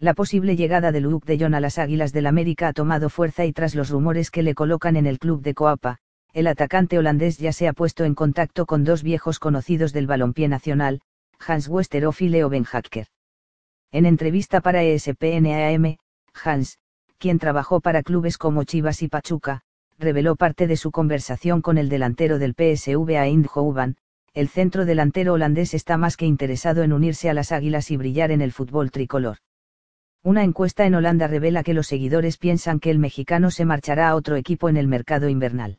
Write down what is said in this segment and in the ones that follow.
La posible llegada de Luke de John a las Águilas del América ha tomado fuerza y tras los rumores que le colocan en el club de Coapa, el atacante holandés ya se ha puesto en contacto con dos viejos conocidos del balompié nacional, Hans Westerhoff y Leo Benhacker. En entrevista para ESPNAM, Hans, quien trabajó para clubes como Chivas y Pachuca, reveló parte de su conversación con el delantero del PSV a Eindhoven, el centro delantero holandés está más que interesado en unirse a las Águilas y brillar en el fútbol tricolor. Una encuesta en Holanda revela que los seguidores piensan que el mexicano se marchará a otro equipo en el mercado invernal.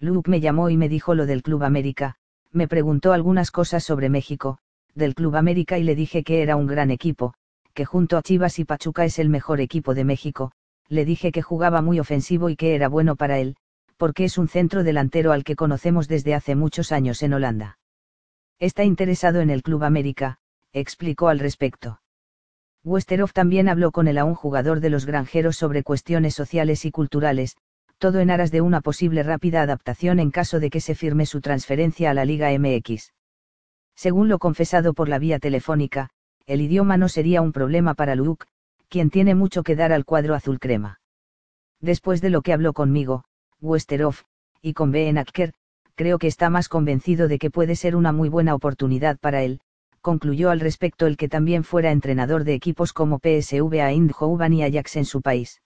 Luke me llamó y me dijo lo del Club América, me preguntó algunas cosas sobre México, del Club América y le dije que era un gran equipo, que junto a Chivas y Pachuca es el mejor equipo de México, le dije que jugaba muy ofensivo y que era bueno para él, porque es un centro delantero al que conocemos desde hace muchos años en Holanda. Está interesado en el Club América, explicó al respecto. Westerhoff también habló con el aún jugador de los granjeros sobre cuestiones sociales y culturales, todo en aras de una posible rápida adaptación en caso de que se firme su transferencia a la Liga MX. Según lo confesado por la vía telefónica, el idioma no sería un problema para Luke, quien tiene mucho que dar al cuadro azul crema. Después de lo que habló conmigo, Westerhoff, y con Ben Acker, creo que está más convencido de que puede ser una muy buena oportunidad para él, concluyó al respecto el que también fuera entrenador de equipos como PSV a Eindhoven y Ajax en su país.